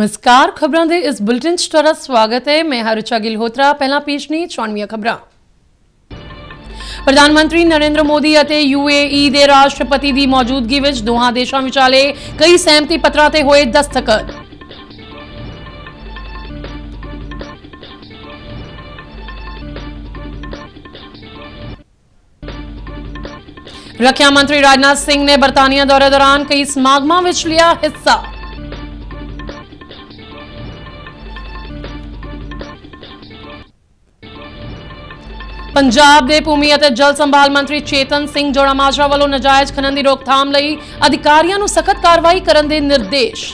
ਨਮਸਕਾਰ ਖਬਰਾਂ ਦੇ ਇਸ ਬੁਲੇਟਿਨ 'ਚ ਤੁਹਾਡਾ ਸਵਾਗਤ ਹੈ ਮੈਂ ਹਰੁਚਾ ਗਿਲਹੋਤਰਾ ਪਹਿਲਾਂ ਪੇਸ਼ ਨੇ 94 ਖਬਰਾਂ ਪ੍ਰਧਾਨ ਮੰਤਰੀ ਨਰਿੰਦਰ ਮੋਦੀ ਅਤੇ ਯੂਏਈ ਦੇ ਰਾਸ਼ਟਰਪਤੀ ਦੀ ਮੌਜੂਦਗੀ ਵਿੱਚ ਦੋਹਾਂ ਦੇਸ਼ਾਂ ਵਿਚਾਲੇ ਕਈ ਸਹਿਮਤੀ ਪੱਤਰਾਂ ਤੇ ਹੋਏ ਦਸਤਖਤ ਰੱਖਿਆ ਮੰਤਰੀ ਰਾਜਨਾਥ ਸਿੰਘ ਨੇ ਬਰਤਾਨੀਆ ਦੌਰੇ ਦੌਰਾਨ ਕਈ ਸਮਾਗਮਾਂ ਵਿੱਚ ਲਿਆ ਹਿੱਸਾ ਪੰਜਾਬ ਦੇ ਭੂਮੀ ਅਤੇ ਜਲ ਸੰਭਾਲ ਮੰਤਰੀ ਚੇਤਨ ਸਿੰਘ ਜੋੜਾ ਮਾਜਰਾ ਵੱਲੋਂ ਨਜਾਇਜ਼ ਖਨਨ ਦੀ ਰੋਕਥਾਮ ਲਈ ਅਧਿਕਾਰੀਆਂ ਨੂੰ ਸਖਤ ਕਾਰਵਾਈ ਕਰਨ ਦੇ ਨਿਰਦੇਸ਼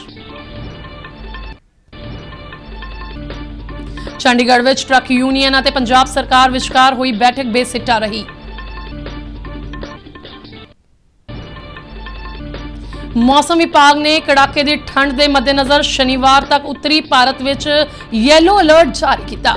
ਚੰਡੀਗੜ੍ਹ ਵਿੱਚ ਟਰੱਕ ਯੂਨੀਅਨ ਅਤੇ ਪੰਜਾਬ ਸਰਕਾਰ ਵਿਚਕਾਰ ਹੋਈ ਬੈਠਕ ਬੇਸਿੱਟਾ ਰਹੀ ਮੌਸਮ ਵਿਭਾਗ ਨੇ ਕੜਾਕੇ ਦੀ ਠੰਡ ਦੇ ਮੱਦੇਨਜ਼ਰ ਸ਼ਨੀਵਾਰ ਤੱਕ ਉੱਤਰੀ ਭਾਰਤ ਵਿੱਚ ਯੈਲੋ ਅਲਰਟ ਜਾਰੀ ਕੀਤਾ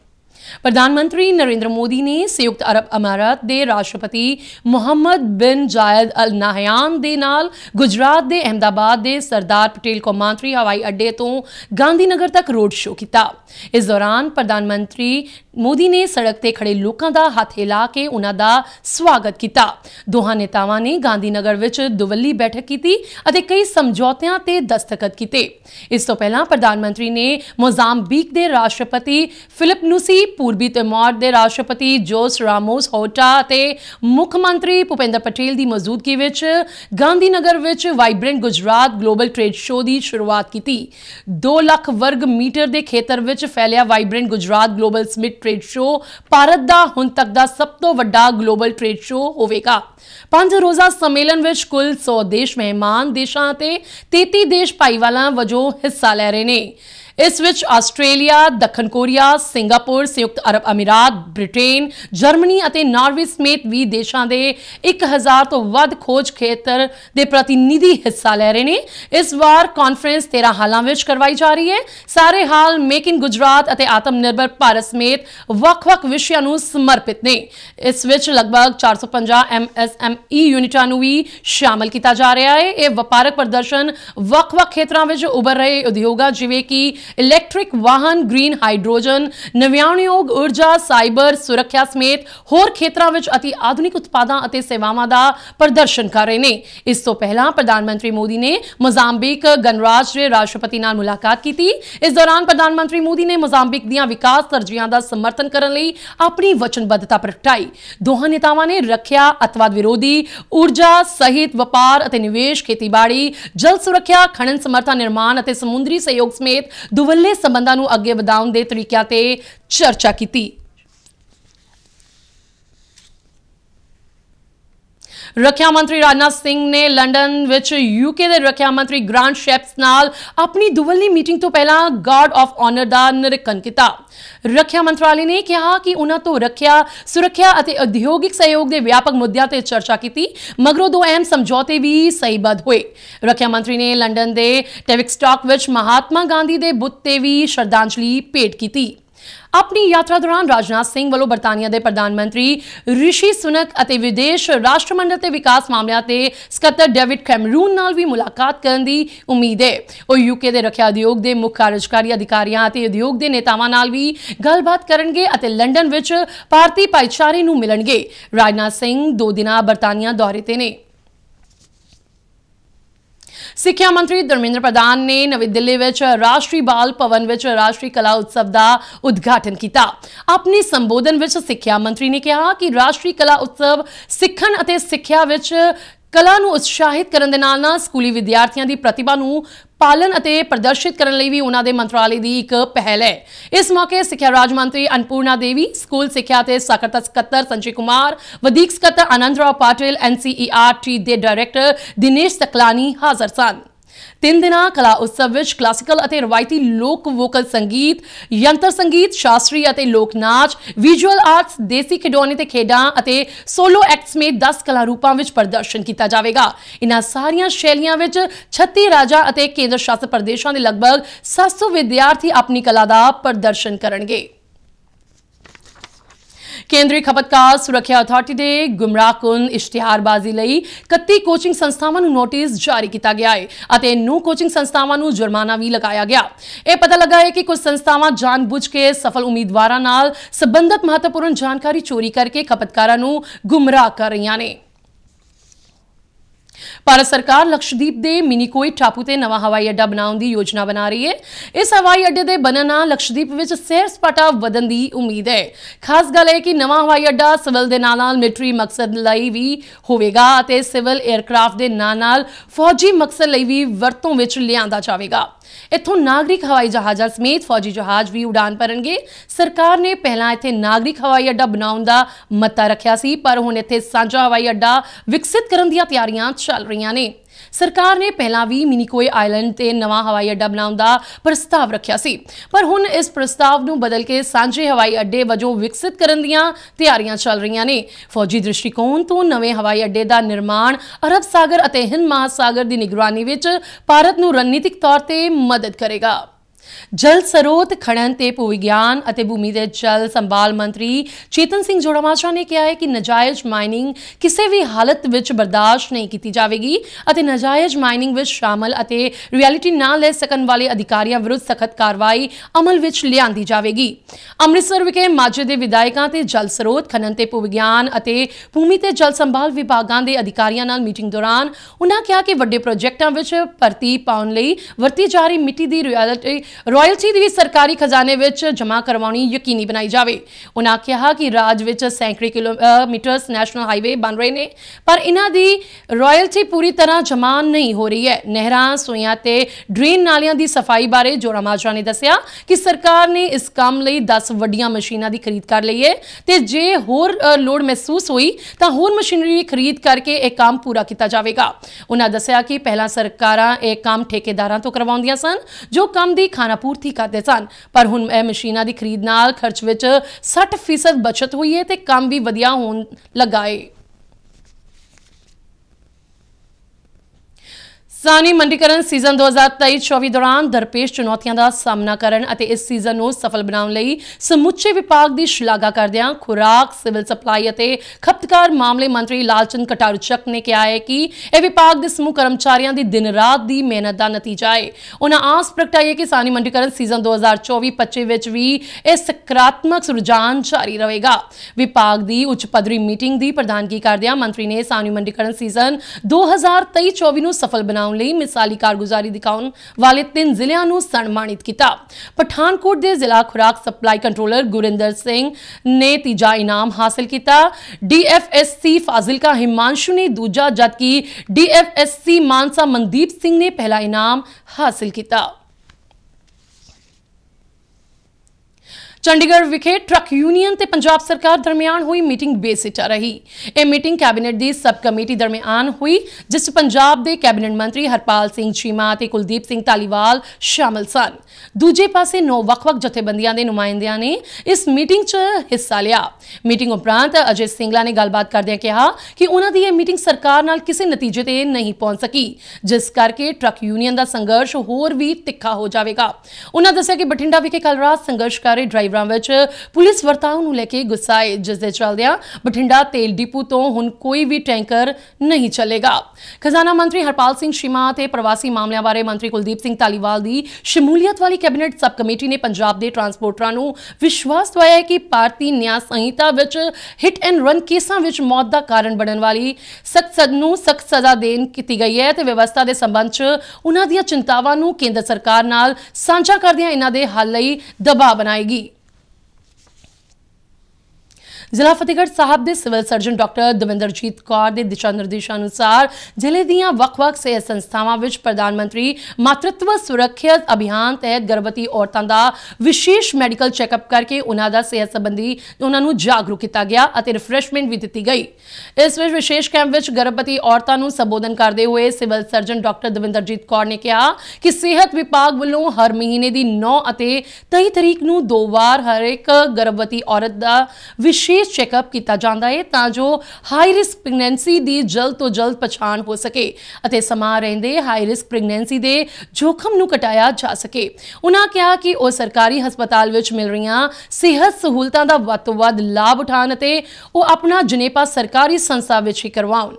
ਪ੍ਰਧਾਨ ਮੰਤਰੀ ਨਰਿੰਦਰ ਮੋਦੀ ਨੇ ਸੰਯੁਕਤ ਅਰਬ ਅਮਾਰਾਤ ਦੇ ਰਾਸ਼ਟਰਪਤੀ ਮੁਹੰਮਦ ਬਿਨ ਜਾਇਦ ਅਲ ਨਾਹਯਾਨ ਦੇ ਨਾਲ ਗੁਜਰਾਤ ਦੇ ਅਹਮਦਾਬਾਦ ਦੇ ਸਰਦਾਰ ਪਟੇਲ ਕੌਮਾਂਤਰੀ ਹਵਾਈ ਅੱਡੇ ਤੋਂ ਗਾਂਧੀਨਗਰ ਤੱਕ ਰੋਡ ਸ਼ੋਅ ਕੀਤਾ ਇਸ ਦੌਰਾਨ ਪ੍ਰਧਾਨ ਮੰਤਰੀ ਮੋਦੀ ਨੇ ਸੜਕ ਤੇ ਖੜੇ ਲੋਕਾਂ ਦਾ ਹੱਥ ਹਿਲਾ ਕੇ ਉਹਨਾਂ ਦਾ ਸਵਾਗਤ ਕੀਤਾ ਦੋਹਾਂ ਨੇਤਾਵਾਂ ਨੇ ਗਾਂਧੀਨਗਰ ਵਿੱਚ ਦੁਵੱਲੀ ਬੈਠਕ ਕੀਤੀ ਅਤੇ ਕਈ ਸਮਝੌਤਿਆਂ ਤੇ ਦਸਤਖਤ ਕੀਤੇ ਇਸ ਤੋਂ ਪਹਿਲਾਂ ਪ੍ਰਧਾਨ ਮੰਤਰੀ ਨੇ ਮੋਜ਼ਾਮਬੀਕ ਦੇ ਰਾਸ਼ਟਰਪਤੀ ਫਿਲਿਪ ਨੂਸੀ ਪੂਰਬੀ ਤਿਮੋਰ ਦੇ ਰਾਸ਼ਟਰਪਤੀ ਜੋਸ ਰਾਮੋਸ ਹੋਟਾ ਅਤੇ ਮੁੱਖ ਮੰਤਰੀ ਭੁਪਿੰਦਰ ਪਟੇਲ ਦੀ ਮੌਜੂਦਗੀ ਵਿੱਚ ਗਾਂਧੀਨਗਰ ਵਿੱਚ vibrant Gujarat global trade show ਦੀ ਸ਼ੁਰੂਆਤ ਕੀਤੀ 2 ਲੱਖ ਵਰਗ ਮੀਟਰ ਦੇ ਖੇਤਰ ਵਿੱਚ ਫੈਲਿਆ vibrant Gujarat global summit trade show Bharat ਦਾ ਹੁਣ ਤੱਕ ਦਾ ਸਭ ਤੋਂ ਵੱਡਾ ਗਲੋਬਲ ਟ੍ਰੇਡ ਸ਼ੋਅ ਹੋਵੇਗਾ ਪੰਜ ਰੋਜ਼ਾ ਸੰਮੇਲਨ ਵਿੱਚ ਕੁੱਲ 100 ਦੇਸ਼ ਮਹਿਮਾਨ ਦੇਸ਼ਾਂ ਅਤੇ 33 ਦੇਸ਼ ਭਾਈਵਾਲਾਂ ਵਜੋਂ ਹਿੱਸਾ ਲੈ ਰਹੇ ਨੇ ਇਸ ਵਿੱਚ ਆਸਟ੍ਰੇਲੀਆ ਦੱਖਣ ਕੋਰੀਆ ਸਿੰਗਾਪੁਰ ਸੰਯੁਕਤ ਅਰਬ ਅਮੀਰਾਤ ਬ੍ਰਿਟੇਨ ਜਰਮਨੀ ਅਤੇ ਨਾਰਵੇ ਸਮੇਤ 20 ਦੇਸ਼ਾਂ ਦੇ 1000 ਤੋਂ ਵੱਧ ਖੋਜ ਖੇਤਰ ਦੇ ਪ੍ਰਤੀਨਿਧੀ ਹਿੱਸਾ ਲੈ ਰਹੇ ਨੇ ਇਸ ਵਾਰ ਕਾਨਫਰੰਸ 13 ਹਾਲਾਂ ਵਿੱਚ ਕਰਵਾਈ ਜਾ ਰਹੀ ਹੈ ਸਾਰੇ ਹਾਲ ਮੇਕ ਇਨ ਗੁਜਰਾਤ ਅਤੇ ਆਤਮ ਨਿਰਭਰ ਭਾਰਤ ਸਮੇਤ ਵੱਖ-ਵੱਖ ਵਿਸ਼ਿਆਂ ਨੂੰ ਸਮਰਪਿਤ ਨੇ ਇਸ ਵਿੱਚ ਲਗਭਗ 450 MSME ਯੂਨਿਟਾਂ ਨੂੰ ਵੀ ਸ਼ਾਮਲ ਕੀਤਾ ਜਾ ਰਿਹਾ ਹੈ ਇਹ ਵਪਾਰਕ ਪ੍ਰਦਰਸ਼ਨ ਵੱਖ-ਵੱਖ ਖੇਤਰਾਂ ਵਿੱਚ ਉੱਭਰ ਰਹੇ ਉਦਯੋਗਾਂ ਜਿਵੇਂ ਕਿ ਇਲੈਕਟ੍ਰਿਕ ਵਾਹਨ ਗ੍ਰੀਨ ਹਾਈਡਰੋਜਨ ਨਵਿਆਉਣਯੋਗ ਊਰਜਾ ਸਾਈਬਰ ਸੁਰੱਖਿਆ ਸਮੇਤ ਹੋਰ ਖੇਤਰਾਂ ਵਿੱਚ ਅਤੀ ਆਧੁਨਿਕ ਉਤਪਾਦਾਂ ਅਤੇ ਸੇਵਾਵਾਂ ਦਾ ਪ੍ਰਦਰਸ਼ਨ ਕਰ ਰਹੇ ਨੇ ਇਸ ਤੋਂ ਪਹਿਲਾਂ ਪ੍ਰਧਾਨ ਮੰਤਰੀ ਮੋਦੀ ਨੇ ਮੋਜ਼ਾਂਬੀਕ ਗਨਰਾਜ ਦੇ ਰਾਸ਼ਟਰਪਤੀ ਨਾਲ ਮੁਲਾਕਾਤ ਕੀਤੀ ਇਸ ਦੌਰਾਨ ਪ੍ਰਧਾਨ ਮੰਤਰੀ ਮੋਦੀ ਨੇ ਮੋਜ਼ਾਂਬੀਕ ਦੀਆਂ ਵਿਕਾਸ ਤਰਜੀਹਾਂ ਦਾ ਸਮਰਥਨ ਕਰਨ ਲਈ ਆਪਣੀ ਵਚਨਬੱਧਤਾ ਪ੍ਰਗਟਾਈ ਦੋਹਾਂ ਨੇਤਾਵਾਂ ਨੇ ਰੱਖਿਆ ਅਤਵਾਦ ਵਿਰੋਧੀ ਊਰਜਾ ਸਹਿਤ ਵਪਾਰ ਅਤੇ ਨਿਵੇਸ਼ ਖੇਤੀਬਾੜੀ ਜਲ ਸੁਰੱਖਿਆ ਖਣਨ ਸਮਰਥਾ ਨਿਰਮਾਣ ਅਤੇ ਸਮੁੰਦਰੀ ਸਹਿਯੋਗ ਸਮੇਤ ਦੁਵੱਲੇ ਸੰਬੰਧਾਂ ਨੂੰ ਅੱਗੇ ਵਧਾਉਣ ਦੇ ਤਰੀਕਿਆਂ ਤੇ ਚਰਚਾ ਕੀਤੀ ਰੱਖਿਆ ਮੰਤਰੀ ਰਾਜਨਾਥ ਸਿੰਘ ਨੇ ਲੰਡਨ ਵਿੱਚ ਯੂਕੇ ਦੇ ਰੱਖਿਆ ਮੰਤਰੀ ਗ੍ਰਾਂਟ ਸ਼ੈਪਸ ਨਾਲ ਆਪਣੀ ਦੁਵੱਲੀ ਮੀਟਿੰਗ ਤੋਂ ਪਹਿਲਾਂ ਗਾਰਡ ਆਫ ਆਨਰ ਦਾ ਨਿਰੀਖਣ ਕੀਤਾ ਰੱਖਿਆ ਮੰਤਰਾਲੇ ਨੇ ਕਿਹਾ ਕਿ ਉਹਨਾਂ ਤੋਂ ਰੱਖਿਆ ਸੁਰੱਖਿਆ ਅਤੇ ਉਦਯੋਗਿਕ ਸਹਿਯੋਗ ਦੇ ਵਿਆਪਕ ਮੁੱਦਿਆਂ ਤੇ ਚਰਚਾ ਕੀਤੀ ਮਗਰੋਂ ਦੋ ਅਹਿਮ ਸਮਝੌਤੇ ਵੀ ਸਹੀਬੱਧ ਹੋਏ ਰੱਖਿਆ ਮੰਤਰੀ ਨੇ ਲੰਡਨ ਦੇ ਟੈਵਿਕਸਟਾਕ ਵਿੱਚ ਮਹਾਤਮਾ ਗਾਂਧੀ ਦੇ ਬੁੱਤ ਤੇ ਵੀ ਸ਼ਰਧਾਂਜਲੀ ਭੇਟ ਕੀਤੀ ਆਪਣੀ ਯਾਤਰਾ ਦੌਰਾਨ ਰਾਜਨਾਥ ਸਿੰਘ ਵੱਲੋਂ ਬਰਤਾਨੀਆ ਦੇ ਪ੍ਰਧਾਨ ਮੰਤਰੀ ਰਿਸ਼ੀ ਸੁਨਕ ਅਤੇ ਵਿਦੇਸ਼ ਰਾਸ਼ਟਰ ਮੰਡਲ ਤੇ ਵਿਕਾਸ ਮਾਮਲਿਆਂ ਤੇ ਸਕੱਤਰ ਡੇਵਿਡ ਕੈਮਰੂਨ ਨਾਲ ਵੀ ਮੁਲਾਕਾਤ ਕਰਨ ਦੀ ਉਮੀਦ ਹੈ ਉਹ ਯੂਕੇ ਦੇ ਰੱਖਿਆ ਉਦਯੋਗ ਦੇ ਮੁੱਖ ਕਾਰਜਕਾਰੀ ਅਧਿਕਾਰੀਆਂ ਅਤੇ ਉਦਯੋਗ ਦੇ ਨੇਤਾਵਾਂ ਨਾਲ ਵੀ ਗੱਲਬਾਤ ਕਰਨਗੇ ਅਤੇ ਲੰਡਨ ਵਿੱਚ ਭਾਰਤੀ ਭਾਈਚਾਰੇ ਨੂੰ ਮਿਲਣਗੇ ਰਾਜਨਾਥ ਸਿੰਘ ਦੋ ਦਿਨਾਂ ਬਰਤਾਨੀਆ ਦੌਰੇ ਤੇ ਨੇ ਸਿੱਖਿਆ ਮੰਤਰੀ ਧਰਮਿੰਦਰ ਪ੍ਰਧਾਨ ਨੇ ਨਵੀਂ ਦਿੱਲੀ ਵਿੱਚ ਰਾਸ਼ਟਰੀ ਬਾਲ ਭਵਨ ਵਿੱਚ ਰਾਸ਼ਟਰੀ ਕਲਾ ਉਤਸਵ ਦਾ ਉਦਘਾਟਨ ਕੀਤਾ ਆਪਣੇ ਸੰਬੋਧਨ ਵਿੱਚ ਸਿੱਖਿਆ ਮੰਤਰੀ ਨੇ ਕਿਹਾ ਕਿ ਰਾਸ਼ਟਰੀ ਕਲਾ ਉਤਸਵ ਸਿੱਖਣ ਅਤੇ ਸਿੱਖਿਆ ਵਿੱਚ ਕਲਾ ਨੂੰ ਉਤਸ਼ਾਹਿਤ ਕਰਨ ਦੇ ਨਾਲ ਨਾਲ ਸਕੂਲੀ ਵਿਦਿਆਰਥੀਆਂ ਦੀ ਪ੍ਰਤਿਭਾ ਨੂੰ ਪਾਲਣ ਅਤੇ ਪ੍ਰਦਰਸ਼ਿਤ ਕਰਨ ਲਈ ਵੀ ਉਹਨਾਂ ਦੇ ਮੰਤਰਾਲੇ ਦੀ ਇੱਕ ਪਹਿਲ ਹੈ ਇਸ ਮੌਕੇ ਸਿੱਖਿਆ ਰਾਜ ਮੰਤਰੀ ਅਨਪੂਰਨਾ ਦੇਵੀ ਸਕੂਲ ਸਿੱਖਿਆ ਤੇ ਸਾਖਰਤਾ ਸਕੱਤਰ ਸੰਜੀ ਕੁਮਾਰ ਵਧੀਕ ਸਕੱਤਰ ਆਨੰਦਰਾਓ ਪਾਟਿਲ ਐਨਸੀਈਆਰਟੀ ਦੇ ਡਾਇਰੈਕਟਰ ਦਿਨੇਸ਼ ਤਕਲਾਨੀ ਹਾਜ਼ਰ ਸਨ ਤਿੰਨ ਦਿਨਾਂ ਕਲਾ ਉਤਸਵ ਵਿੱਚ ਕਲਾਸੀਕਲ ਅਤੇ ਰਵਾਇਤੀ ਲੋਕ ਵੋਕਲ ਸੰਗੀਤ ਯੰਤਰ ਸੰਗੀਤ ਸ਼ਾਸਤਰੀ ਅਤੇ ਲੋਕ ਨਾਚ ਵਿਜ਼ੂਅਲ ਆਰਟਸ ਦੇਸੀ ਖਿਡੌਣੇ ਤੇ ਖੇਡਾਂ ਅਤੇ ਸੋਲੋ ਐਕਟਸ ਮੇ 10 ਕਲਾ ਰੂਪਾਂ ਵਿੱਚ ਪ੍ਰਦਰਸ਼ਨ ਕੀਤਾ ਜਾਵੇਗਾ ਇਨ੍ਹਾਂ ਸਾਰੀਆਂ ਸ਼ੈਲੀਆਂ ਵਿੱਚ 36 ਰਾਜਾਂ ਅਤੇ ਕੇਂਦਰ ਸ਼ਾਸਤ ਪ੍ਰਦੇਸ਼ਾਂ ਦੇ ਲਗਭਗ 700 ਵਿਦਿਆਰਥੀ ਆਪਣੀ ਕਲਾ ਦਾ ਪ੍ਰਦਰਸ਼ਨ ਕਰਨਗੇ ਕੇਂਦਰੀ ਖਪਤਕਾਰ ਸੁਰੱਖਿਆ ਅਥਾਰਟੀ ਦੇ ਗੁੰਮਰਾਹਕੁਨ ਇਸ਼ਤਿਹਾਰਬਾਜ਼ੀ ਲਈ 31 ਕੋਚਿੰਗ ਸੰਸਥਾਵਾਂ ਨੂੰ ਨੋਟਿਸ ਜਾਰੀ ਕੀਤਾ ਗਿਆ ਹੈ ਅਤੇ ਨੂ ਕੋਚਿੰਗ ਸੰਸਥਾਵਾਂ ਨੂੰ ਜੁਰਮਾਨਾ ਵੀ ਲਗਾਇਆ ਗਿਆ ਇਹ ਪਤਾ ਲੱਗਾ ਹੈ ਕਿ ਕੁਝ ਸੰਸਥਾਵਾਂ ਜਾਣਬੁੱਝ ਕੇ ਸਫਲ ਉਮੀਦਵਾਰਾਂ ਨਾਲ ਸਬੰਧਤ ਮਹੱਤਵਪੂਰਨ ਜਾਣਕਾਰੀ ਚੋਰੀ ਕਰਕੇ ਖਪਤਕਾਰਾਂ ਨੂੰ ਗੁੰਮਰਾਹ ਕਰ ਰਹੀਆਂ ਨੇ ਭਾਰਤ ਸਰਕਾਰ ਲਕਸ਼ਦੀਪ ਦੇ ਮਿਨੀਕੋਈ ਟਾਪੂ ਤੇ ਨਵਾਂ ਹਵਾਈ ਅੱਡਾ ਬਣਾਉਣ ਦੀ ਯੋਜਨਾ ਬਣਾ ਰਹੀ ਹੈ ਇਸ ਹਵਾਈ ਅੱਡੇ ਦੇ ਬਣਨ ਨਾਲ ਲਕਸ਼ਦੀਪ ਵਿੱਚ ਸੈਰ ਸਪਾਟਾ ਵਧਣ ਦੀ ਉਮੀਦ ਹੈ ਖਾਸ ਗੱਲ ਹੈ ਕਿ ਨਵਾਂ ਹਵਾਈ ਅੱਡਾ ਸਿਵਲ ਦੇ ਨਾਲ ਨਾਲ ਮਿਲਟਰੀ ਮਕਸਦ ਲਈ ਵੀ ਹੋਵੇਗਾ ਅਤੇ ਸਿਵਲ 에ਅਰਕ੍ਰਾਫਟ ਦੇ ਨਾਲ ਨਾਲ ਫੌਜੀ ਮਕਸਦ ਲਈ ਵੀ ਵਰਤੋਂ ਵਿੱਚ ਲਿਆਂਦਾ ਜਾਵੇਗਾ ਇੱਥੋਂ ਨਾਗਰਿਕ ਹਵਾਈ ਜਹਾਜ਼ਾਂ ਸਮੇਤ ਫੌਜੀ ਜਹਾਜ਼ ਵੀ ਉਡਾਨ ਭਰਨਗੇ ਸਰਕਾਰ ਨੇ ਪਹਿਲਾਂ ਇੱਥੇ ਨਾਗਰਿਕ ਹਵਾਈ ਅੱਡਾ ਬਣਾਉਣ ਦਾ ਮਤਾ ਰੱਖਿਆ ਸੀ ਪਰ ਹੁਣ ਇੱਥੇ ਸਾਂਝਾ ਹਵਾਈ ਅੱਡਾ ਵਿਕਸਿਤ ਕਰਨ ਦੀਆਂ ਤਿਆਰੀਆਂ ਚੱਲ ਰਹੀਆਂ ਨੇ ਸਰਕਾਰ ਨੇ ਪਹਿਲਾਂ ਵੀ ਮਿਨੀਕੋਏ ਆਈਲੈਂਡ ਤੇ ਨਵਾਂ ਹਵਾਈ ਅੱਡਾ ਬਣਾਉਣ ਦਾ ਪ੍ਰਸਤਾਵ ਰੱਖਿਆ ਸੀ ਪਰ ਹੁਣ ਇਸ ਪ੍ਰਸਤਾਵ ਨੂੰ ਬਦਲ ਕੇ ਸਾਂਝੇ ਹਵਾਈ ਅੱਡੇ ਵਜੋਂ ਵਿਕਸਿਤ ਕਰਨ ਦੀਆਂ ਤਿਆਰੀਆਂ ਚੱਲ ਰਹੀਆਂ ਨੇ ਫੌਜੀ ਦ੍ਰਿਸ਼ਟੀਕੋਣ ਤੋਂ ਨਵੇਂ ਹਵਾਈ ਅੱਡੇ ਦਾ ਨਿਰਮਾਣ ਅਰਬ ਸਾਗਰ ਅਤੇ ਹਿੰਦ ਮਹਾਸਾਗਰ ਦੀ ਨਿਗਰਾਨੀ ਵਿੱਚ ਭਾਰਤ ਨੂੰ ਰਣਨੀਤਿਕ ਤੌਰ ਤੇ ਮਦਦ ਕਰੇਗਾ ਜਲ ਸਰੋਤ ਖਣਨ ਤੇ ਵਿਗਿਆਨ ਅਤੇ ਭੂਮੀ ਦੇ ਜਲ ਸੰਭਾਲ ਮੰਤਰੀ ਚੇਤਨ ਸਿੰਘ ਜੋੜਾਮਾਚਾ ਨੇ ਕਿਹਾ ਹੈ ਕਿ ਨਜਾਇਜ਼ ਮਾਈਨਿੰਗ ਕਿਸੇ ਵੀ ਹਾਲਤ ਵਿੱਚ ਬਰਦਾਸ਼ਤ ਨਹੀਂ ਕੀਤੀ ਜਾਵੇਗੀ ਅਤੇ ਨਜਾਇਜ਼ ਮਾਈਨਿੰਗ ਵਿੱਚ ਸ਼ਾਮਲ ਅਤੇ ਰਿਐਲਿਟੀ ਨਾ ਲੈ ਸਕਣ ਵਾਲੇ ਅਧਿਕਾਰੀਆਂ ਵਿਰੁੱਧ ਸਖਤ ਕਾਰਵਾਈ ਅਮਲ ਵਿੱਚ ਲਿਆਂਦੀ ਜਾਵੇਗੀ ਅੰਮ੍ਰਿਤਸਰ ਵਿਖੇ ਮਾਝੇ ਦੇ ਵਿਧਾਇਕਾਂ ਤੇ ਜਲ ਸਰੋਤ ਖਣਨ ਤੇ ਵਿਗਿਆਨ ਅਤੇ ਭੂਮੀ ਤੇ ਜਲ ਸੰਭਾਲ ਵਿਭਾਗਾਂ ਦੇ ਅਧਿਕਾਰੀਆਂ ਨਾਲ ਮੀਟਿੰਗ ਦੌਰਾਨ ਉਨ੍ਹਾਂ ਕਿਹਾ ਕਿ ਵੱਡੇ ਪ੍ਰੋਜੈਕਟਾਂ ਵਿੱਚ ਭਰਤੀ ਪਾਉਣ ਲਈ ਵਰਤੀ ਜਾ ਰਹੀ ਮਿੱਟੀ ਦੀ ਰਿਐਲਿਟੀ ਰਾਇਲਟੀ ਦੀ ਸਰਕਾਰੀ ਖਜ਼ਾਨੇ ਵਿੱਚ ਜਮ੍ਹਾਂ ਕਰਵਾਉਣੀ ਯਕੀਨੀ ਬਣਾਈ ਜਾਵੇ ਉਹਨਾਂ ਕਿਹਾ ਕਿ ਰਾਜ ਵਿੱਚ ਸੈਂਕੜੇ ਕਿਲੋਮੀਟਰਸ ਨੈਸ਼ਨਲ ਹਾਈਵੇ ਬਣ ਰਹੇ ਨੇ ਪਰ ਇਹਨਾਂ ਦੀ ਰਾਇਲਟੀ ਪੂਰੀ ਤਰ੍ਹਾਂ ਜਮ੍ਹਾਂ ਨਹੀਂ ਹੋ ਰਹੀ ਹੈ ਨਹਿਰਾਂ ਸੋਈਆਂ ਤੇ ਡਰੇਨ ਨਾਲਿਆਂ ਦੀ ਸਫਾਈ ਬਾਰੇ ਜੋਰਾ ਮਾਜਰਾ ਨੇ ਦੱਸਿਆ ਕਿ ਸਰਕਾਰ ਨੇ ਇਸ ਕੰਮ ਲਈ 10 ਵੱਡੀਆਂ ਮਸ਼ੀਨਾਂ ਦੀ ਖਰੀਦ ਕਰ ਲਈ ਹੈ ਤੇ ਜੇ ਹੋਰ ਲੋਡ ਮਹਿਸੂਸ ਹੋਈ ਤਾਂ ਹੋਰ ਮਸ਼ੀਨਰੀ ਖਰੀਦ ਕਰਕੇ ਇਹ ਕੰਮ ਪੂਰਾ ਕੀਤਾ ਜਾਵੇਗਾ ਉਹਨਾਂ ਦੱਸਿਆ ਕਿ ਪਹਿਲਾਂ ਸਰਕਾਰਾਂ ਇਹ ਕੰਮ ਠੇਕੇਦਾਰਾਂ ਤੋਂ ਕਰਵਾਉਂਦੀਆਂ ਸਨ ਜੋ ਕੰਮ ਦੀ ਖਾਨਾਪੂਰਤੀ ਕਰਦੇ ਸਨ ਪਰ ਹੁਣ ਇਹ ਮਸ਼ੀਨਾਂ ਦੀ ਖਰੀਦ ਨਾਲ ਖਰਚ ਵਿੱਚ 60% ਬਚਤ ਹੋਈ ਹੈ ਤੇ ਕੰਮ ਵੀ ਵਧੀਆ ਹੋਣ ਲੱਗਾ ਹੈ ਸਾਨੀ ਮੰਡੀਕਰਨ ਸੀਜ਼ਨ 2023-24 ਦੌਰਾਨ ਦਰਪੇਸ਼ ਚੁਣੌਤੀਆਂ ਦਾ ਸਾਹਮਣਾ ਕਰਨ ਅਤੇ ਇਸ ਸੀਜ਼ਨ ਨੂੰ ਸਫਲ ਬਣਾਉਣ ਲਈ ਸਮੁੱਚੇ ਵਿਭਾਗ ਦੀ ਸ਼ਲਾਘਾ ਕਰਦਿਆਂ ਖੁਰਾਕ, ਸਿਵਲ ਸਪਲਾਈ ਅਤੇ ਖਪਤਕਾਰ ਮਾਮਲੇ ਮੰਤਰੀ ਲਾਲਚੰਦ ਕਟਾਰੂਚਕ ਨੇ ਕਿਹਾ ਹੈ ਕਿ ਇਹ ਵਿਭਾਗ ਦੇ ਸਮੂਹ ਕਰਮਚਾਰੀਆਂ ਦੀ ਦਿਨ-ਰਾਤ ਦੀ ਮਿਹਨਤ ਦਾ ਨਤੀਜਾ ਹੈ। ਉਹਨਾਂ ਆਸ ਪ੍ਰਗਟਾਈ ਹੈ ਕਿ ਸਾਨੀ ਮੰਡੀਕਰਨ ਸੀਜ਼ਨ 2024-25 ਵਿੱਚ ਵੀ ਇਹ ਸਕਾਰਾਤਮਕ ਰੁਝਾਨ ਜਾਰੀ ਰਹੇਗਾ। ਵਿਭਾਗ ਦੀ ਉੱਚ ਪੱਧਰੀ ਮੀਟਿੰਗ ਦੀ ਪ੍ਰਧਾਨਗੀ ਕਰਦਿਆਂ ਮੰਤਰੀ ਨੇ ਸਾਨੀ ਮੰਡੀਕਰਨ ਸੀਜ਼ਨ 2023-24 ਨੂੰ ਸਫਲ ਬਣਾਉਣ ਬਣਾਉਣ ਲਈ ਮਿਸਾਲੀ ਕਾਰਗੁਜ਼ਾਰੀ ਦਿਖਾਉਣ ਵਾਲੇ ਤਿੰਨ ਜ਼ਿਲ੍ਹਿਆਂ ਨੂੰ ਸਨਮਾਨਿਤ ਕੀਤਾ ਪਠਾਨਕੋਟ ਦੇ ਜ਼ਿਲ੍ਹਾ ਖੁਰਾਕ ਸਪਲਾਈ ਕੰਟਰੋਲਰ ਗੁਰਿੰਦਰ ਸਿੰਘ ਨੇ ਤੀਜਾ ਇਨਾਮ ਹਾਸਲ ਕੀਤਾ ਡੀਐਫਐਸਸੀ ਫਾਜ਼ਿਲਕਾ ਹਿਮਾਂਸ਼ੂ ਨੇ ਦੂਜਾ ਜਦਕਿ ਡੀਐਫਐਸਸੀ ਮਾਨਸਾ ਮਨਦੀਪ ਸਿੰਘ ਨੇ ਪਹਿਲਾ ਇਨਾਮ ਹਾਸਲ ਕੀਤਾ ਚੰਡੀਗੜ੍ਹ ਵਿਖੇ ਟਰੱਕ ਯੂਨੀਅਨ ਤੇ ਪੰਜਾਬ ਸਰਕਾਰ ਦਰਮਿਆਨ ਹੋਈ ਮੀਟਿੰਗ ਬੇਸਿਟਾ ਰਹੀ ਇਹ ਮੀਟਿੰਗ ਕੈਬਨਿਟ ਦੀ ਸਬ ਕਮੇਟੀ ਦਰਮਿਆਨ ਹੋਈ ਜਿਸ ਪੰਜਾਬ ਦੇ ਕੈਬਨਿਟ ਮੰਤਰੀ ਹਰਪਾਲ ਸਿੰਘ ਚੀਮਾ ਤੇ ਕੁਲਦੀਪ ਸਿੰਘ ਤਾਲੀਵਾਲ ਸ਼ਾਮਲ ਸਨ ਦੂਜੇ ਪਾਸੇ ਨੌ ਵੱਖ-ਵੱਖ ਜਥੇਬੰਦੀਆਂ ਦੇ ਨੁਮਾਇੰਦਿਆਂ ਨੇ ਇਸ ਮੀਟਿੰਗ 'ਚ ਹਿੱਸਾ ਲਿਆ ਮੀਟਿੰਗ ਉਪਰੰਤ ਅਜੇ ਸਿੰਘਲਾ ਨੇ ਗੱਲਬਾਤ ਕਰਦਿਆਂ ਕਿਹਾ ਕਿ ਉਹਨਾਂ ਦੀ ਇਹ ਮੀਟਿੰਗ ਸਰਕਾਰ ਨਾਲ ਕਿਸੇ ਨਤੀਜੇ ਤੇ ਨਹੀਂ ਪਹੁੰਚ ਸਕੀ ਜਿਸ ਕਰਕੇ ਟਰੱਕ ਯੂਨੀਅਨ ਦਾ ਸੰਘਰਸ਼ ਹੋਰ ਵੀ ਤਿੱਖਾ ਹੋ ਜਾਵੇਗਾ ਉਹਨਾਂ ਦੱਸਿਆ ਕਿ ਬਠਿੰਡਾ ਵਿਖੇ ਕੱਲ ਰਾਤ ਸੰਘਰਸ਼ ਕਰੇ ਡਰਾਈਵਰ ਖਬਰਾਂ ਵਿੱਚ ਪੁਲਿਸ ਵਰਤਾਓ ਨੂੰ ਲੈ ਕੇ ਗੁੱਸਾ ਹੈ ਜਿਸ ਦੇ ਚੱਲਦਿਆਂ ਬਠਿੰਡਾ ਤੇਲ ਡਿਪੂ ਤੋਂ ਹੁਣ ਕੋਈ ਵੀ ਟੈਂਕਰ ਨਹੀਂ ਚੱਲੇਗਾ ਖਜ਼ਾਨਾ ਮੰਤਰੀ ਹਰਪਾਲ ਸਿੰਘ ਸ਼ਿਮਾ ਤੇ ਪ੍ਰਵਾਸੀ ਮਾਮਲਿਆਂ ਬਾਰੇ ਮੰਤਰੀ ਕੁਲਦੀਪ ਸਿੰਘ ਤਾਲੀਵਾਲ ਦੀ ਸ਼ਮੂਲੀਅਤ ਵਾਲੀ ਕੈਬਨਿਟ ਸਬ ਕਮੇਟੀ ਨੇ ਪੰਜਾਬ ਦੇ ਟਰਾਂਸਪੋਰਟਰਾਂ ਨੂੰ ਵਿਸ਼ਵਾਸ ਦਵਾਇਆ ਹੈ ਕਿ ਭਾਰਤੀ ਨਿਆਂ ਸੰਹਿਤਾ ਵਿੱਚ ਹਿਟ ਐਂਡ ਰਨ ਕੇਸਾਂ ਵਿੱਚ ਮੌਤ ਦਾ ਕਾਰਨ ਬਣਨ ਵਾਲੀ ਸਖਤ ਸਜ਼ਾ ਨੂੰ ਸਖਤ ਸਜ਼ਾ ਦੇਣ ਕੀਤੀ ਗਈ ਹੈ ਤੇ ਵਿਵਸਥਾ ਦੇ ਸੰਬੰਧ 'ਚ ਉਹਨਾਂ ਦੀਆਂ ਚਿੰਤਾਵਾਂ ਨੂੰ ਕੇਂਦਰ ਸਰਕਾਰ ਨਾਲ ਸਾਂਝਾ ਕਰਦਿਆਂ ਇਹਨਾਂ ਦੇ ਹੱਲ ਲਈ ਦਬਾਅ ਬਣਾਏਗੀ ਜ਼ਿਲ੍ਹਾ ਫਤਿਹਗੜ੍ਹ ਸਾਹਿਬ ਦੇ civil surgeon doctor Davinderjit Kaur ਦੇ ਦਿਸ਼ਾ ਨਿਰਦੇਸ਼ਾਂ ਅਨੁਸਾਰ ਜ਼ਿਲ੍ਹੇ ਦੀਆਂ ਵੱਖ-ਵੱਖ ਸਿਹਤ ਸੰਸਥਾਵਾਂ ਵਿੱਚ ਪ੍ਰਧਾਨ ਮੰਤਰੀ ਮਾਤ੍ਰਿਤਵ ਸੁਰੱਖਿਆ ਅਭਿਆਨ ਤਹਿਤ ਗਰਭਵਤੀ ਔਰਤਾਂ ਦਾ ਵਿਸ਼ੇਸ਼ ਮੈਡੀਕਲ ਚੈੱਕਅਪ ਕਰਕੇ ਉਹਨਾਂ ਦਾ ਸਿਹਤ ਸੰਬੰਧੀ ਉਹਨਾਂ ਨੂੰ ਜਾਗਰੂਕ ਕੀਤਾ ਗਿਆ ਅਤੇ ਰਿਫਰੈਸ਼ਮੈਂਟ ਵੀ ਦਿੱਤੀ ਗਈ ਇਸ ਵਿੱਚ ਵਿਸ਼ੇਸ਼ ਕੈਂਪ ਵਿੱਚ ਗਰਭਵਤੀ ਔਰਤਾਂ ਨੂੰ ਸੰਬੋਧਨ ਕਰਦੇ ਹੋਏ civil surgeon doctor Davinderjit Kaur ਨੇ ਕਿਹਾ ਕਿ ਸਿਹਤ ਵਿਭਾਗ ਵੱਲੋਂ ਹਰ ਮਹੀਨੇ ਦੀ 9 ਅਤੇ 23 ਤਰੀਕ ਨੂੰ ਦੋ ਵਾਰ ਹਰ ਇੱਕ ਗਰਭਵਤੀ ਔਰਤ ਦਾ ਵਿਸ਼ੇਸ਼ ਵਿਸ਼ੇਸ਼ ਚੈੱਕਅਪ ਕੀਤਾ ਜਾਂਦਾ ਹੈ ਤਾਂ ਜੋ ਹਾਈ ਰਿਸਕ ਪ੍ਰੈਗਨੈਂਸੀ ਦੀ ਜਲਦ ਤੋਂ ਜਲਦ ਪਛਾਣ ਹੋ ਸਕੇ ਅਤੇ ਸਮਾਂ ਰਹਿੰਦੇ ਹਾਈ ਰਿਸਕ ਪ੍ਰੈਗਨੈਂਸੀ ਦੇ ਜੋਖਮ ਨੂੰ ਘਟਾਇਆ ਜਾ ਸਕੇ ਉਹਨਾਂ ਕਿਹਾ ਕਿ ਉਹ ਸਰਕਾਰੀ ਹਸਪਤਾਲ ਵਿੱਚ ਮਿਲ ਰਹੀਆਂ ਸਿਹਤ ਸਹੂਲਤਾਂ ਦਾ ਵੱਧ ਤੋਂ ਵੱਧ ਲਾਭ ਉਠਾਣ ਅਤੇ ਉਹ ਆਪਣਾ ਜਨੇਪਾ ਸਰਕਾਰੀ ਸੰਸਥਾ ਵਿੱਚ ਹੀ ਕਰਵਾਉਣ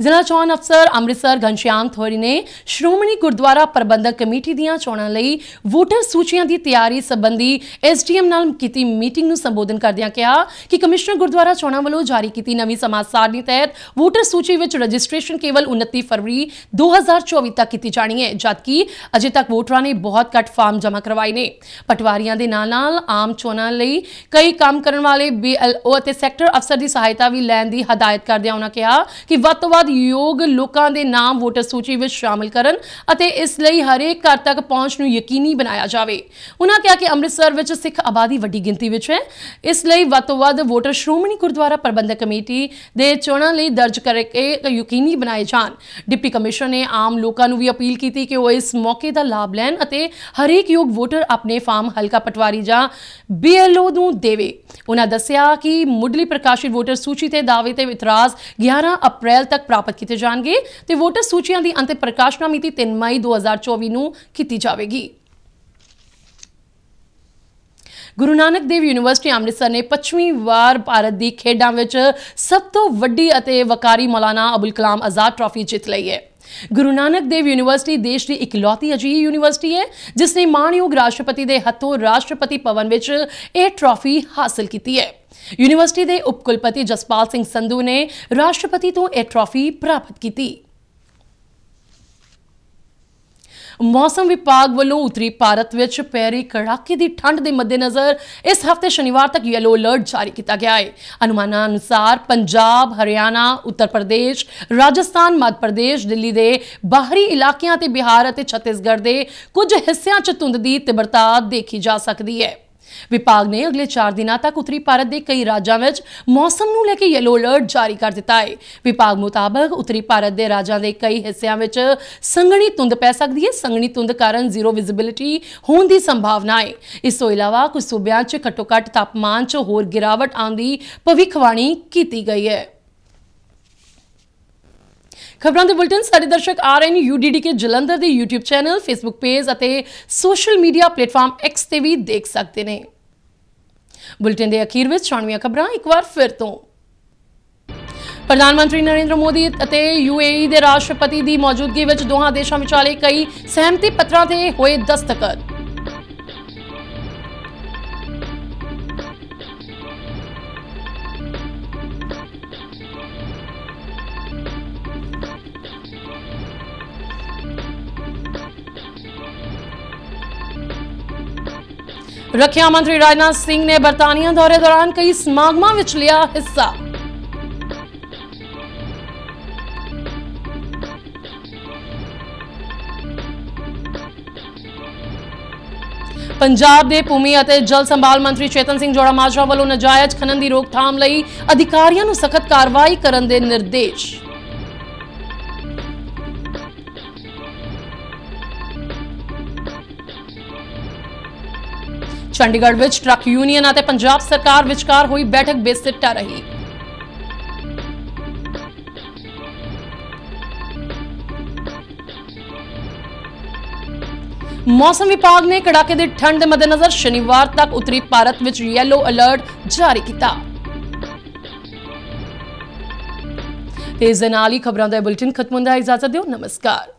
ਜ਼ਿਲ੍ਹਾ ਚੋਣ ਅਫਸਰ ਅੰਮ੍ਰਿਤਸਰ ਗਨਸ਼ਿਆਮ ਥੋਰੀ ਨੇ ਸ਼੍ਰੋਮਣੀ ਗੁਰਦੁਆਰਾ ਪ੍ਰਬੰਧਕ ਕਮੇਟੀ ਦੀਆਂ ਚੋਣਾਂ ਲਈ ਵੋਟਰ ਸੂਚੀਆਂ ਦੀ ਤਿਆਰੀ ਸੰਬੰਧੀ ਐਸਡੀਐਮ ਨਾਲ ਕੀਤੀ ਮੀਟਿੰਗ ਨੂੰ ਸੰਬੋਧਨ ਕਰਦਿਆਂ ਕਿਹਾ ਕਿ ਕਮਿਸ਼ਨਰ ਗੁਰਦੁਆਰਾ ਚੋਣਾਂ ਵੱਲੋਂ ਜਾਰੀ ਕੀਤੀ ਨਵੀਂ ਸਮਾਜ ਸਾਰਣੀ ਤਹਿਤ ਵੋਟਰ ਸੂਚੀ ਵਿੱਚ ਰਜਿਸਟ੍ਰੇਸ਼ਨ ਕੇਵਲ 29 ਫਰਵਰੀ 2024 ਤੱਕ ਕੀਤੀ ਜਾਣੀ ਹੈ ਜਦਕਿ ਅਜੇ ਤੱਕ ਵੋਟਰਾਂ ਨੇ ਬਹੁਤ ਘੱਟ ਫਾਰਮ ਜਮ੍ਹਾਂ ਕਰਵਾਏ ਨੇ ਪਟਵਾਰੀਆਂ ਦੇ ਨਾਲ ਨਾਲ ਆਮ ਚੋਣਾਂ ਲਈ ਕਈ ਕੰਮ ਕਰਨ ਵਾਲੇ ਬੀਐਲਓ ਅਤੇ ਸੈਕਟਰ ਅਫਸਰ ਦੀ ਸਹਾਇਤਾ ਵੀ ਲੈਣ ਦੀ ਹਦਾਇਤ ਕਰਦਿਆਂ ਉਹਨਾਂ ਕਿਹਾ ਕਿ ਵੱਧ ਤੋਂ ਵੱਧ ਯੋਗ ਲੋਕਾਂ ਦੇ ਨਾਮ ਵੋਟਰ ਸੂਚੀ ਵਿੱਚ ਸ਼ਾਮਲ ਕਰਨ ਅਤੇ ਇਸ ਲਈ ਹਰੇਕ ਘਰ ਤੱਕ ਪਹੁੰਚ ਨੂੰ ਯਕੀਨੀ ਬਣਾਇਆ ਜਾਵੇ ਉਹਨਾਂ ਕਿਹਾ ਕਿ ਅੰਮ੍ਰਿਤਸਰ ਵਿੱਚ ਸਿੱਖ ਆਬਾਦੀ ਵੱਡੀ ਗਿਣਤੀ ਵਿੱਚ ਹੈ ਇਸ ਲਈ ਵੱਧ ਤੋਂ ਵੱਧ ਵੋਟਰ ਸ਼੍ਰੋਮਣੀ ਗੁਰਦੁਆਰਾ ਪ੍ਰਬੰਧਕ ਕਮੇਟੀ ਦੇ ਚੋਣਾਂ ਲਈ ਦਰਜ ਕਰਕੇ ਯਕੀਨੀ ਬਣਾਏ ਜਾਣ ਡਿਪਟੀ ਕਮਿਸ਼ਨਰ ਨੇ ਆਮ ਲੋਕਾਂ ਨੂੰ ਵੀ ਅਪੀਲ ਕੀਤੀ ਕਿ ਉਹ ਇਸ ਮੌਕੇ ਦਾ ਲਾਭ ਲੈਣ ਅਤੇ ਹਰੇਕ ਯੋਗ ਵੋਟਰ ਆਪਣੇ ਫਾਰਮ ਹਲਕਾ ਪਟਵਾਰੀ ਜਾਂ ਬੀਐਲਓ ਨੂੰ ਦੇਵੇ ਉਹਨਾਂ ਦੱਸਿਆ ਕਿ ਮੁੱਢਲੀ ਪ੍ਰਕਾਸ਼ਿਤ ਵੋਟਰ ਸੂਚੀ ਤੇ ਦਾਅਵੇ ਤੇ ਇਤਰਾਜ਼ 11 ਅਪ੍ਰੈਲ ਤੱਕ ਪ੍ਰਾਪਤ ਕੀਤੇ ਜਾਣਗੇ ਤੇ ਵੋਟਰ ਸੂਚੀਆਂ ਦੀ ਅੰਤਿਮ ਪ੍ਰਕਾਸ਼ਨਾ ਮਿਤੀ 3 ਮਈ 2024 ਨੂੰ ਕੀਤੀ ਜਾਵੇਗੀ ਗੁਰੂ ਨਾਨਕ ਦੇਵ ਯੂਨੀਵਰਸਿਟੀ ਅੰਮ੍ਰਿਤਸਰ ਨੇ ਪੰਜਵੀਂ ਵਾਰ ਭਾਰਤ ਦੀ ਖੇਡਾਂ ਵਿੱਚ ਸਭ ਤੋਂ ਵੱਡੀ ਅਤੇ ਵਕਾਰੀ ਮੌਲਾਨਾ ਅਬੁਲ ਕਲਾਮ ਆਜ਼ਾਦ ਟਰਾਫੀ ਜਿੱਤ ਲਈ ਹੈ ਗੁਰੂ ਨਾਨਕ ਦੇਵ ਯੂਨੀਵਰਸਿਟੀ ਦੇਸ਼ ਦੀ ਇਕਲੌਤੀ ਅਜਿਹੀ ਯੂਨੀਵਰਸਿਟੀ ਹੈ ਜਿਸ ਨੇ ਮਾਣਯੋਗ ਰਾਸ਼ਟਰਪਤੀ ਦੇ ਹੱਥੋਂ ਰਾਸ਼ਟਰਪਤੀ ਭਵਨ ਵਿੱਚ ਇਹ ਟਰਾਫੀ ਹਾਸਲ ਕੀਤੀ ਹੈ ਯੂਨੀਵਰਸਿਟੀ ਦੇ ਉਪ ਕੁਲਪਤੀ ਜਸਪਾਲ ਸਿੰਘ ਸੰਧੂ ਨੇ ਰਾਸ਼ਟਰਪਤੀ ਤੋਂ ਇਹ ਟਰਾਫੀ ਪ੍ਰਾਪਤ ਕੀਤੀ ਮੌਸਮ ਵਿਭਾਗ ਵੱਲੋਂ ਉਤਰੀ ਭਾਰਤ ਵਿੱਚ ਪੈਰੀ ਕੜਾਕੇ ਦੀ ਠੰਡ ਦੇ ਮੱਦੇਨਜ਼ਰ ਇਸ ਹਫਤੇ ਸ਼ਨੀਵਾਰ ਤੱਕ ਯੈਲੋ ਅਲਰਟ ਜਾਰੀ ਕੀਤਾ ਗਿਆ ਹੈ ਅਨੁਮਾਨਾਂ ਅਨੁਸਾਰ ਪੰਜਾਬ ਹਰਿਆਣਾ ਉੱਤਰ ਪ੍ਰਦੇਸ਼ ਰਾਜਸਥਾਨ ਮੱਧ ਪ੍ਰਦੇਸ਼ ਦਿੱਲੀ ਦੇ ਬਾਹਰੀ ਇਲਾਕਿਆਂ ਤੇ ਬਿਹਾਰ ਅਤੇ ਛੱਤੀਸਗੜ੍ਹ ਦੇ ਕੁਝ ਹਿੱਸਿਆਂ 'ਚ ਧੁੰਦ ਦੀ ਤੀਬਰਤਾ ਦੇਖੀ ਜਾ ਸਕਦੀ ਹੈ ਵਿਭਾਗ ਨੇ ਅਗਲੇ 4 ਦਿਨਾਂ ਤੱਕ ਉੱਤਰੀ ਭਾਰਤ ਦੇ ਕਈ ਰਾਜਾਂ ਵਿੱਚ ਮੌਸਮ ਨੂੰ ਲੈ ਕੇ ਯੈਲੋ ਅਲਰਟ ਜਾਰੀ ਕਰ ਦਿੱਤਾ ਹੈ ਵਿਭਾਗ ਮੁਤਾਬਕ ਉੱਤਰੀ ਭਾਰਤ ਦੇ ਰਾਜਾਂ ਦੇ ਕਈ ਹਿੱਸਿਆਂ ਵਿੱਚ ਸੰਘਣੀ ਧੁੰਦ ਪੈ ਸਕਦੀ ਹੈ ਸੰਘਣੀ ਧੁੰਦ ਕਾਰਨ ਜ਼ੀਰੋ ਵਿਜ਼ਿਬਿਲਿਟੀ ਹੋਣ ਦੀ ਸੰਭਾਵਨਾ ਹੈ ਇਸ ਤੋਂ ਇਲਾਵਾ ਕੁਝ ਸੂਬਿਆਂ 'ਚ ਘੱਟੋ-ਘੱਟ ਤਾਪਮਾਨ 'ਚ ਹੋਰ ਗਿਰਾਵਟ ਆਉਣ ਦੀ ਭਵਿੱਖਬਾਣੀ ਕੀਤੀ ਗਈ ਹੈ ਖਬਰਾਂ ਦੇ ਬੁਲਟਨ ਸਾਡੇ ਦਰਸ਼ਕ ਆ ਰਹੇ ਨੇ UDD ਕੇ ਜਲੰਧਰ ਦੇ YouTube ਚੈਨਲ Facebook ਪੇਜ ਅਤੇ ਸੋਸ਼ਲ ਮੀਡੀਆ ਪਲੇਟਫਾਰਮ X ਤੇ ਵੀ ਦੇਖ ਸਕਦੇ ਨੇ ਬੁਲਟਨ ਦੇ ਅਖੀਰ ਵਿੱਚ ਸ਼ਾਨਵੀਆਂ ਖਬਰਾਂ ਇੱਕ ਵਾਰ ਫਿਰ ਤੋਂ ਪ੍ਰਧਾਨ ਮੰਤਰੀ ਨਰਿੰਦਰ ਮੋਦੀ ਅਤੇ UAE ਦੇ ਰਾਸ਼ਟਰਪਤੀ ਦੀ ਮੌਜੂਦਗੀ ਵਿੱਚ ਦੋਹਾਂ ਦੇਸ਼ਾਂ ਵਿਚਾਲੇ ਕਈ ਸਹਿਮਤੀ ਪੱਤਰਾਂ ਤੇ ਹੋਏ ਦਸਤਖਤ ਰੱਖਿਆ ਮੰਤਰੀ ਰਾਜਨਾਥ ਸਿੰਘ ਨੇ ਬਰਤਾਨੀਆ ਦੌਰੇ ਦੌਰਾਨ ਕਈ ਸਮਾਗਮਾਂ ਵਿੱਚ ਲਿਆ ਹਿੱਸਾ ਪੰਜਾਬ ਦੇ ਭੂਮੀ ਅਤੇ ਜਲ ਸੰਭਾਲ ਮੰਤਰੀ ਚੇਤਨ ਸਿੰਘ ਜੋੜਾ ਮਾਜਰਾ ਵੱਲੋਂ ਨਜਾਇਜ਼ ਖਨਨ ਦੀ ਰੋਕਥਾਮ ਲਈ ਅਧਿਕਾਰੀਆਂ ਨੂੰ ਸਖਤ ਕਾਰਵਾਈ ਕਰਨ ਦੇ ਨਿਰਦੇਸ਼ ਚੰਡੀਗੜ੍ਹ ਵਿੱਚ ਟਰੱਕ ਯੂਨੀਅਨ ਅਤੇ ਪੰਜਾਬ ਸਰਕਾਰ ਵਿਚਕਾਰ ਹੋਈ ਬੈਠਕ ਬੇਸਿੱਟਾ ਰਹੀ ਮੌਸਮ ਵਿਭਾਗ ਨੇ ਕੜਾਕੇ ਦੀ ਠੰਡ ਦੇ ਮੱਦੇਨਜ਼ਰ ਸ਼ਨੀਵਾਰ ਤੱਕ ਉੱਤਰੀ ਭਾਰਤ ਵਿੱਚ ਯੈਲੋ ਅਲਰਟ ਜਾਰੀ ਕੀਤਾ ਤੇ ਜਨਾਲੀ ਖਬਰਾਂ ਦਾ ਬੁਲੇਟਿਨ ਖਤਮ ਹੁੰਦਾ ਹੈ ਇਜਾਜ਼ਤ ਦਿਓ ਨਮਸਕਾਰ